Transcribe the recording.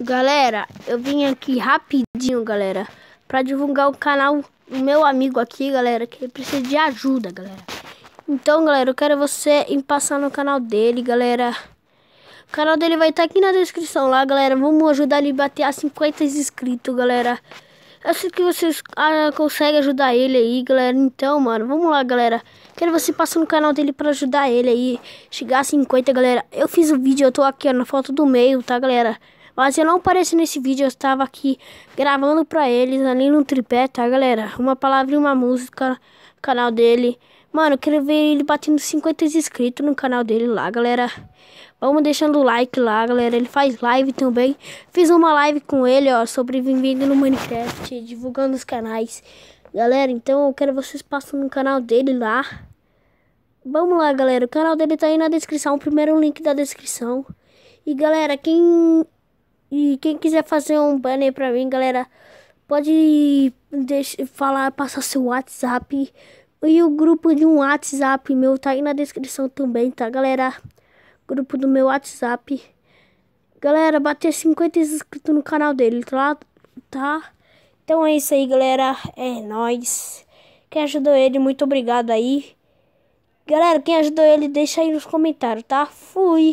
Galera, eu vim aqui rapidinho, galera, pra divulgar o canal do meu amigo aqui, galera, que precisa de ajuda, galera. Então, galera, eu quero você em passar no canal dele, galera. O canal dele vai estar tá aqui na descrição lá, galera. Vamos ajudar ele a bater a 50 inscritos, galera. Eu sei que vocês ah, conseguem ajudar ele aí, galera. Então, mano, vamos lá, galera. Quero você passar no canal dele pra ajudar ele aí. Chegar a 50, galera. Eu fiz o vídeo, eu tô aqui ó, na foto do meio, tá, galera? Mas eu não apareci nesse vídeo, eu estava aqui gravando pra eles ali no tripé, tá, galera? Uma palavra e uma música, canal dele. Mano, eu quero ver ele batendo 50 inscritos no canal dele lá, galera. Vamos deixando o like lá, galera. Ele faz live também. Fiz uma live com ele, ó, sobrevivendo no Minecraft, divulgando os canais. Galera, então eu quero vocês passem no canal dele lá. Vamos lá, galera. O canal dele tá aí na descrição. O primeiro link da descrição. E galera, quem quem quiser fazer um banner pra mim, galera, pode deixar, falar, passar seu WhatsApp. E o grupo de um WhatsApp meu tá aí na descrição também, tá, galera? Grupo do meu WhatsApp. Galera, bater 50 inscritos no canal dele, tá? tá? Então é isso aí, galera. É nóis. Quem ajudou ele, muito obrigado aí. Galera, quem ajudou ele, deixa aí nos comentários, tá? Fui!